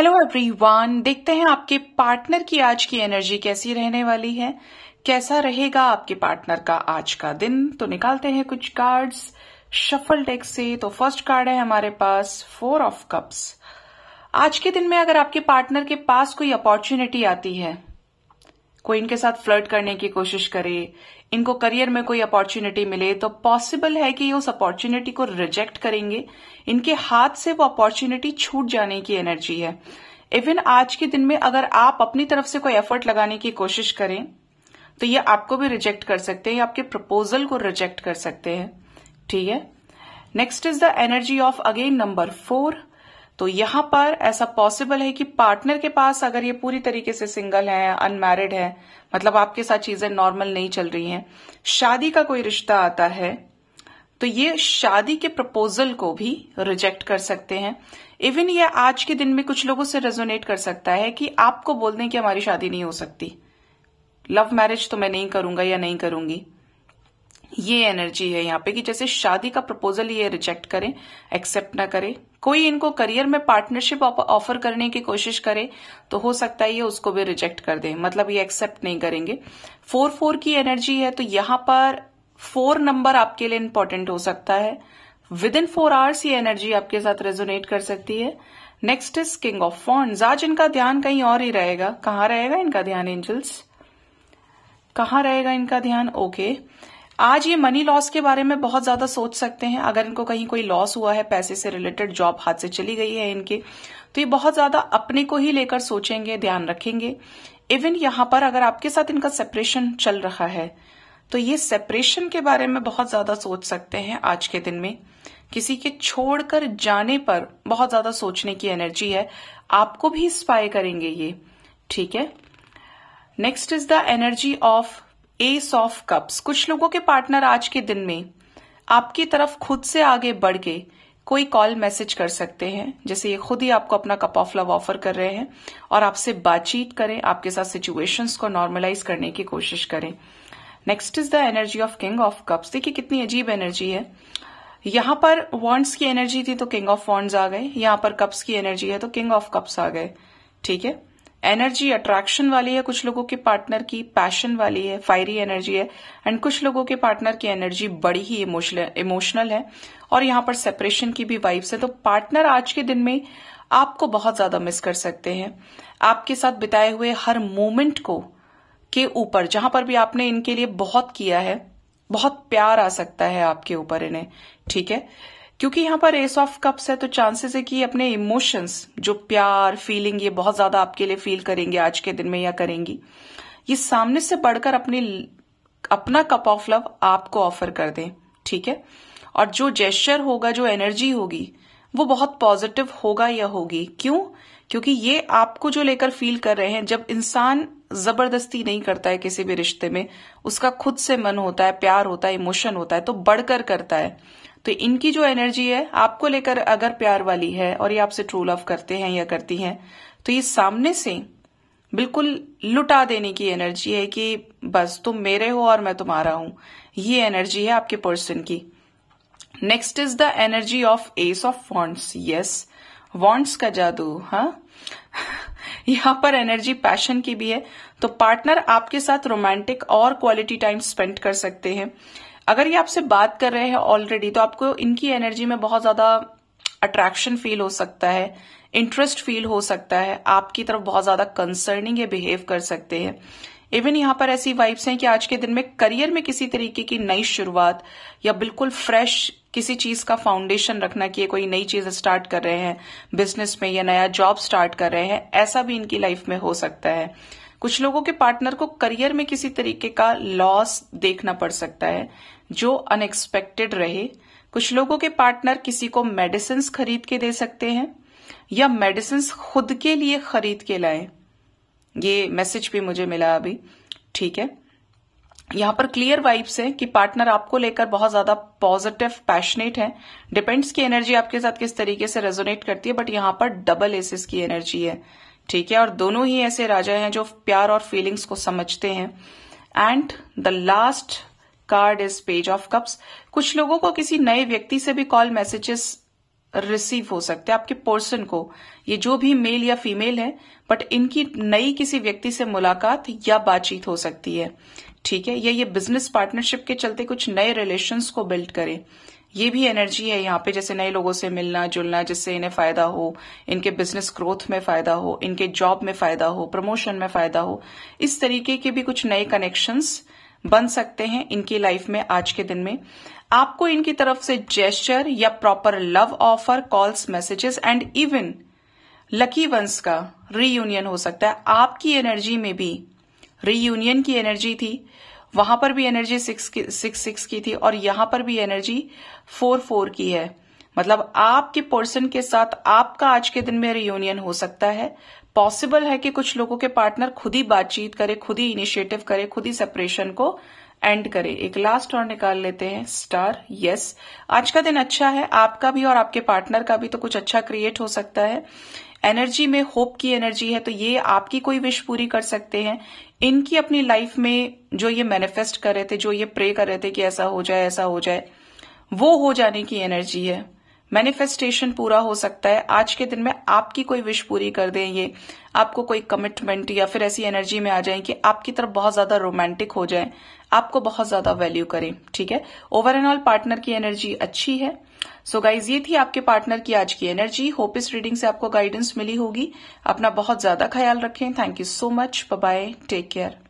Hello everyone देखते हैं आपके पार्टनर की आज की एनर्जी कैसी रहने वाली है कैसा रहेगा आपके पार्टनर का आज का दिन तो निकालते हैं कुछ कार्ड्स शफल डेक से तो फर्स्ट कार्ड है हमारे पास फोर ऑफ कप्स आज के दिन में अगर आपके पार्टनर के पास कोई अपॉर्चुनिटी आती है कोई इनके साथ फ्लर्ट करने की कोशिश करे इनको करियर में कोई अपॉर्चुनिटी मिले तो पॉसिबल है कि ये उस अपॉर्चुनिटी को रिजेक्ट करेंगे इनके हाथ से वो अपॉर्चुनिटी छूट जाने की एनर्जी है इवन आज के दिन में अगर आप अपनी तरफ से कोई एफर्ट लगाने की कोशिश करें तो ये आपको भी रिजेक्ट कर सकते हैं आपके प्रपोजल को रिजेक्ट कर सकते हैं ठीक है next is the energy of again number four तो यहां पर ऐसा पॉसिबल है कि पार्टनर के पास अगर ये पूरी तरीके से सिंगल है अनमैरिड है मतलब आपके साथ चीजें नॉर्मल नहीं चल रही हैं शादी का कोई रिश्ता आता है तो ये शादी के प्रपोजल को भी रिजेक्ट कर सकते हैं इवन ये आज के दिन में कुछ लोगों से रेजोनेट कर सकता है कि आपको बोल दें कि हमारी शादी नहीं हो सकती लव मैरिज तो मैं नहीं करूंगा या नहीं करूंगी ये एनर्जी है यहाँ पे कि जैसे शादी का प्रपोजल ये रिजेक्ट करें एक्सेप्ट ना करें कोई इनको करियर में पार्टनरशिप ऑफर करने की कोशिश करे तो हो सकता है ये उसको भी रिजेक्ट कर दे मतलब ये एक्सेप्ट नहीं करेंगे फोर फोर की एनर्जी है तो यहां पर फोर नंबर आपके लिए इम्पोर्टेंट हो सकता है विद इन फोर आवर्स ये एनर्जी आपके साथ रेजोनेट कर सकती है next is king of wands आज इनका ध्यान कहीं और ही रहेगा कहाँ रहेगा इनका ध्यान एंजल्स कहाँ रहेगा इनका ध्यान ओके okay. आज ये मनी लॉस के बारे में बहुत ज्यादा सोच सकते हैं अगर इनको कहीं कोई लॉस हुआ है पैसे से रिलेटेड जॉब हाथ से चली गई है इनके तो ये बहुत ज्यादा अपने को ही लेकर सोचेंगे ध्यान रखेंगे इवन यहां पर अगर आपके साथ इनका सेपरेशन चल रहा है तो ये सेपरेशन के बारे में बहुत ज्यादा सोच सकते हैं आज के दिन में किसी के छोड़कर जाने पर बहुत ज्यादा सोचने की एनर्जी है आपको भी स्पाई करेंगे ये ठीक है next is the energy of ace of cups कुछ लोगों के पार्टनर आज के दिन में आपकी तरफ खुद से आगे बढ़ के कोई कॉल मैसेज कर सकते हैं जैसे ये खुद ही आपको अपना कप ऑफ लव ऑफर कर रहे हैं और आपसे बातचीत करें आपके साथ सिचुएशंस को नॉर्मलाइज करने की कोशिश करें next is the energy of king of cups देखिए कितनी अजीब एनर्जी है यहां पर वॉन्ट्स की एनर्जी थी तो किंग ऑफ वॉन्ट्स आ गए यहां पर कप्स की एनर्जी है तो किंग ऑफ कप्स आ गए ठीक है एनर्जी अट्रैक्शन वाली है कुछ लोगों के पार्टनर की पैशन वाली है फायरी एनर्जी है एंड कुछ लोगों के पार्टनर की एनर्जी बड़ी ही इमोशनल है और यहां पर सेपरेशन की भी वाइब्स है तो पार्टनर आज के दिन में आपको बहुत ज्यादा मिस कर सकते हैं आपके साथ बिताए हुए हर मोमेंट को के ऊपर जहां पर भी आपने इनके लिए बहुत किया है बहुत प्यार आ सकता है आपके ऊपर इन्हें ठीक है क्योंकि यहां पर एस ऑफ कप्स है तो चांसेस है कि अपने इमोशंस जो प्यार फीलिंग ये बहुत ज्यादा आपके लिए फील करेंगे आज के दिन में या करेंगी ये सामने से बढ़कर अपने अपना कप ऑफ लव आपको ऑफर कर दें ठीक है और जो जेस्चर होगा जो एनर्जी होगी वो बहुत पॉजिटिव होगा या होगी क्यों क्योंकि ये आपको जो लेकर फील कर रहे हैं जब इंसान जबरदस्ती नहीं करता है किसी भी रिश्ते में उसका खुद से मन होता है प्यार होता है इमोशन होता है तो बढ़कर करता है तो इनकी जो एनर्जी है आपको लेकर अगर प्यार वाली है और ये आपसे ट्रू लव करते हैं या करती हैं तो ये सामने से बिल्कुल लुटा देने की एनर्जी है कि बस तुम मेरे हो और मैं तुम्हारा हूं ये एनर्जी है आपके पर्सन की next is the energy of ace of wands yes wands का जादू हा यहां पर एनर्जी पैशन की भी है तो पार्टनर आपके साथ रोमांटिक और क्वालिटी टाइम स्पेंड कर सकते हैं अगर ये आपसे बात कर रहे हैं ऑलरेडी तो आपको इनकी एनर्जी में बहुत ज्यादा अट्रैक्शन फील हो सकता है इंटरेस्ट फील हो सकता है आपकी तरफ बहुत ज्यादा कंसर्निंग ये बिहेव कर सकते हैं इवन यहां पर ऐसी वाइब्स हैं कि आज के दिन में करियर में किसी तरीके की नई शुरुआत या बिल्कुल फ्रेश किसी चीज का फाउंडेशन रखना कि ये कोई नई चीज स्टार्ट कर रहे हैं बिजनेस में या नया जॉब स्टार्ट कर रहे हैं ऐसा भी इनकी लाइफ में हो सकता है कुछ लोगों के पार्टनर को करियर में किसी तरीके का लॉस देखना पड़ सकता है जो अनएक्सपेक्टेड रहे कुछ लोगों के पार्टनर किसी को मेडिसिन खरीद के दे सकते हैं या मेडिसिन खुद के लिए खरीद के लाए ये मैसेज भी मुझे मिला अभी ठीक है यहां पर क्लियर वाइब्स है कि पार्टनर आपको लेकर बहुत ज्यादा पॉजिटिव पैशनेट है डिपेंड्स की एनर्जी आपके साथ किस तरीके से रेजोनेट करती है बट यहां पर डबल एसेस की एनर्जी है ठीक है और दोनों ही ऐसे राजा हैं जो प्यार और फीलिंग्स को समझते हैं and the last card is page of cups कुछ लोगों को किसी नए व्यक्ति से भी कॉल मैसेजेस रिसीव हो सकते हैं आपके पर्सन को ये जो भी मेल या फीमेल है बट इनकी नई किसी व्यक्ति से मुलाकात या बातचीत हो सकती है ठीक है या ये बिजनेस पार्टनरशिप के चलते कुछ नए रिलेशंस को बिल्ड करे ये भी एनर्जी है यहाँ पे जैसे नए लोगों से मिलना जुलना जिससे इन्हें फायदा हो इनके बिजनेस ग्रोथ में फायदा हो इनके जॉब में फायदा हो प्रमोशन में फायदा हो इस तरीके के भी कुछ नए कनेक्शंस बन सकते हैं इनकी लाइफ में आज के दिन में आपको इनकी तरफ से जेस्चर या proper love offer calls messages and even lucky ones का रीयूनियन हो सकता है आपकी एनर्जी में भी रीयूनियन की एनर्जी थी वहां पर भी एनर्जी सिक्स सिक्स सिक्स की थी और यहां पर भी एनर्जी फोर फोर की है मतलब आपके पर्सन के साथ आपका आज के दिन में रियूनियन हो सकता है पॉसिबल है कि कुछ लोगों के पार्टनर खुद ही बातचीत करे खुद ही इनिशिएटिव करे खुद ही सेपरेशन को एंड करे एक लास्ट और निकाल लेते हैं स्टार यस आज का दिन अच्छा है आपका भी और आपके पार्टनर का भी तो कुछ अच्छा क्रिएट हो सकता है एनर्जी में होप की एनर्जी है तो ये आपकी कोई विश पूरी कर सकते हैं इनकी अपनी लाइफ में जो ये मैनिफेस्ट कर रहे थे जो ये प्रे कर रहे थे कि ऐसा हो जाए ऐसा हो जाए वो हो जाने की एनर्जी है मैनिफेस्टेशन पूरा हो सकता है आज के दिन में आपकी कोई विश पूरी कर दें ये आपको कोई कमिटमेंट या फिर ऐसी एनर्जी में आ जाए कि आपकी तरफ बहुत ज्यादा रोमांटिक हो जाए आपको बहुत ज्यादा वैल्यू करें ठीक है ओवरऑल पार्टनर की एनर्जी अच्छी है सो so गाइज ये थी आपके पार्टनर की आज की एनर्जी होप इस रीडिंग से आपको गाइडेंस मिली होगी अपना बहुत ज्यादा ख्याल रखें thank you so much bye take care